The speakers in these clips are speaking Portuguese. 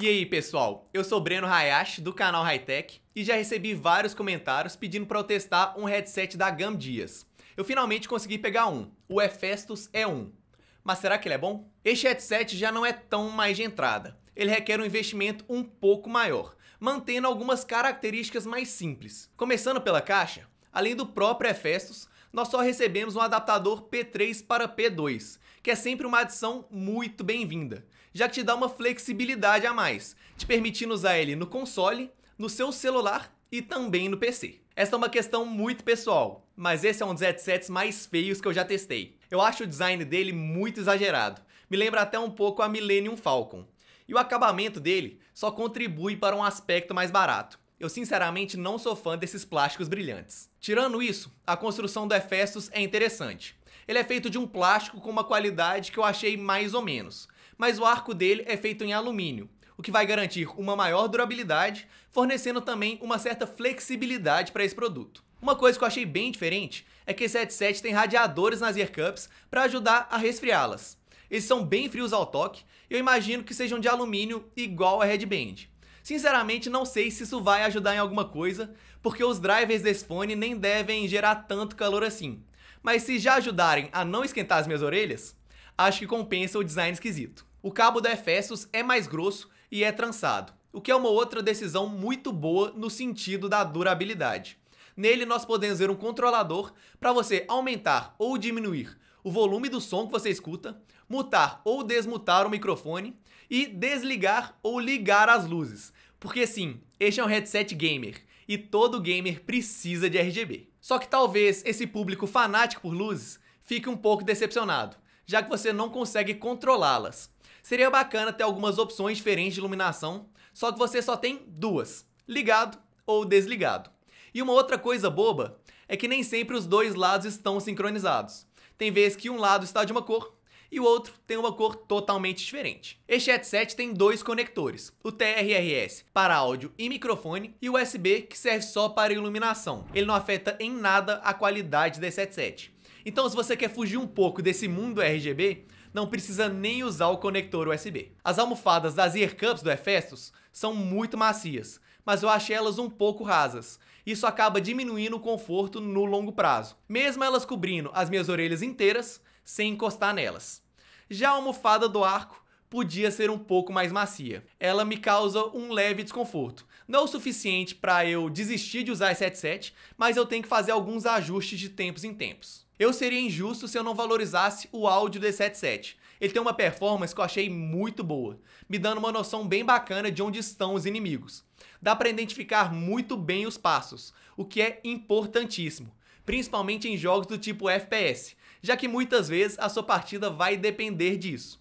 E aí, pessoal? Eu sou Breno Hayashi, do canal Hightech, e já recebi vários comentários pedindo para eu testar um headset da Gam Dias. Eu finalmente consegui pegar um, o Efestus E1. É Mas será que ele é bom? Este headset já não é tão mais de entrada. Ele requer um investimento um pouco maior, mantendo algumas características mais simples. Começando pela caixa, além do próprio Efestus, nós só recebemos um adaptador P3 para P2, que é sempre uma adição muito bem-vinda, já que te dá uma flexibilidade a mais, te permitindo usar ele no console, no seu celular e também no PC. Essa é uma questão muito pessoal, mas esse é um dos headsets mais feios que eu já testei. Eu acho o design dele muito exagerado, me lembra até um pouco a Millennium Falcon. E o acabamento dele só contribui para um aspecto mais barato. Eu sinceramente não sou fã desses plásticos brilhantes. Tirando isso, a construção do Efestus é interessante. Ele é feito de um plástico com uma qualidade que eu achei mais ou menos, mas o arco dele é feito em alumínio, o que vai garantir uma maior durabilidade, fornecendo também uma certa flexibilidade para esse produto. Uma coisa que eu achei bem diferente é que esse headset tem radiadores nas ear cups para ajudar a resfriá-las. Eles são bem frios ao toque e eu imagino que sejam de alumínio igual a headband. Sinceramente, não sei se isso vai ajudar em alguma coisa, porque os drivers desse fone nem devem gerar tanto calor assim. Mas se já ajudarem a não esquentar as minhas orelhas, acho que compensa o design esquisito. O cabo da Efessus é mais grosso e é trançado, o que é uma outra decisão muito boa no sentido da durabilidade. Nele nós podemos ver um controlador para você aumentar ou diminuir o volume do som que você escuta, mutar ou desmutar o microfone e desligar ou ligar as luzes. Porque sim, este é um headset gamer e todo gamer precisa de RGB. Só que talvez esse público fanático por luzes fique um pouco decepcionado, já que você não consegue controlá-las. Seria bacana ter algumas opções diferentes de iluminação, só que você só tem duas, ligado ou desligado. E uma outra coisa boba é que nem sempre os dois lados estão sincronizados. Tem vezes que um lado está de uma cor e o outro tem uma cor totalmente diferente. Este headset tem dois conectores, o TRRS para áudio e microfone e o USB que serve só para iluminação. Ele não afeta em nada a qualidade desse headset. Então se você quer fugir um pouco desse mundo RGB, não precisa nem usar o conector USB. As almofadas das Ear Cups do Hephaestus são muito macias, mas eu achei elas um pouco rasas. Isso acaba diminuindo o conforto no longo prazo, mesmo elas cobrindo as minhas orelhas inteiras sem encostar nelas. Já a almofada do arco podia ser um pouco mais macia. Ela me causa um leve desconforto. Não o suficiente para eu desistir de usar a 77, mas eu tenho que fazer alguns ajustes de tempos em tempos. Eu seria injusto se eu não valorizasse o áudio do 77 Ele tem uma performance que eu achei muito boa, me dando uma noção bem bacana de onde estão os inimigos. Dá para identificar muito bem os passos, o que é importantíssimo, principalmente em jogos do tipo FPS, já que muitas vezes a sua partida vai depender disso.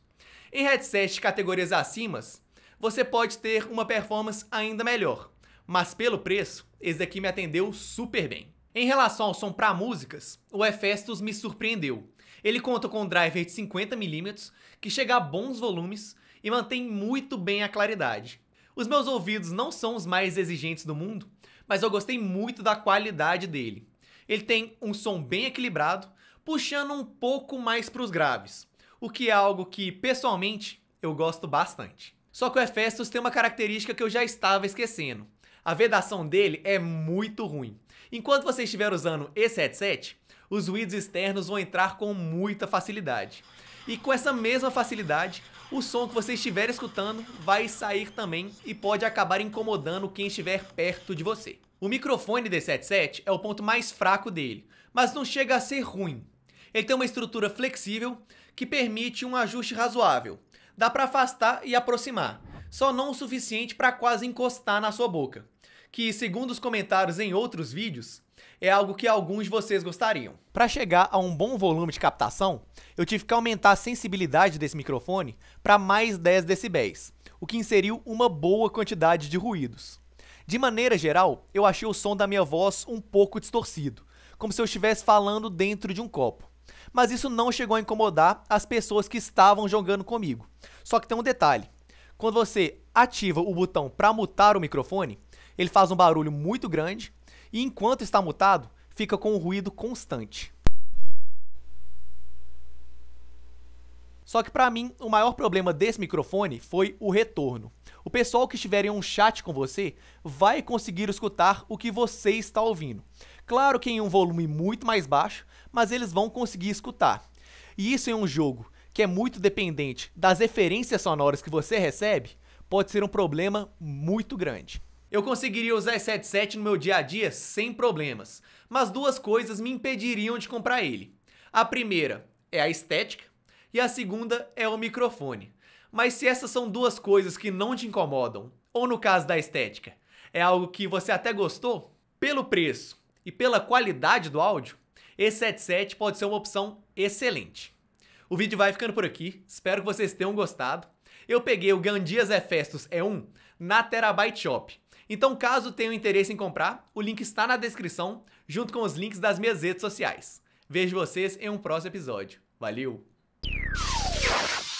Em headsets de categorias acima, você pode ter uma performance ainda melhor, mas pelo preço, esse daqui me atendeu super bem. Em relação ao som para músicas, o Hephaestus me surpreendeu. Ele conta com um driver de 50mm, que chega a bons volumes e mantém muito bem a claridade. Os meus ouvidos não são os mais exigentes do mundo, mas eu gostei muito da qualidade dele. Ele tem um som bem equilibrado, puxando um pouco mais para os graves, o que é algo que, pessoalmente, eu gosto bastante. Só que o Hefestos tem uma característica que eu já estava esquecendo. A vedação dele é muito ruim. Enquanto você estiver usando esse headset, os ruídos externos vão entrar com muita facilidade. E com essa mesma facilidade, o som que você estiver escutando vai sair também e pode acabar incomodando quem estiver perto de você. O microfone d 77 é o ponto mais fraco dele, mas não chega a ser ruim, ele tem uma estrutura flexível que permite um ajuste razoável. Dá para afastar e aproximar, só não o suficiente para quase encostar na sua boca, que segundo os comentários em outros vídeos, é algo que alguns de vocês gostariam. Para chegar a um bom volume de captação, eu tive que aumentar a sensibilidade desse microfone para mais 10 decibéis, o que inseriu uma boa quantidade de ruídos. De maneira geral, eu achei o som da minha voz um pouco distorcido, como se eu estivesse falando dentro de um copo. Mas isso não chegou a incomodar as pessoas que estavam jogando comigo. Só que tem um detalhe. Quando você ativa o botão para mutar o microfone, ele faz um barulho muito grande e enquanto está mutado, fica com um ruído constante. Só que para mim, o maior problema desse microfone foi o retorno. O pessoal que estiver em um chat com você vai conseguir escutar o que você está ouvindo. Claro que em um volume muito mais baixo, mas eles vão conseguir escutar. E isso em um jogo que é muito dependente das referências sonoras que você recebe, pode ser um problema muito grande. Eu conseguiria usar esse headset no meu dia a dia sem problemas, mas duas coisas me impediriam de comprar ele. A primeira é a estética e a segunda é o microfone. Mas se essas são duas coisas que não te incomodam, ou no caso da estética, é algo que você até gostou, pelo preço e pela qualidade do áudio, esse headset pode ser uma opção excelente. O vídeo vai ficando por aqui, espero que vocês tenham gostado. Eu peguei o Gandias é Festos E1 na Terabyte Shop. Então, caso tenham interesse em comprar, o link está na descrição, junto com os links das minhas redes sociais. Vejo vocês em um próximo episódio. Valeu!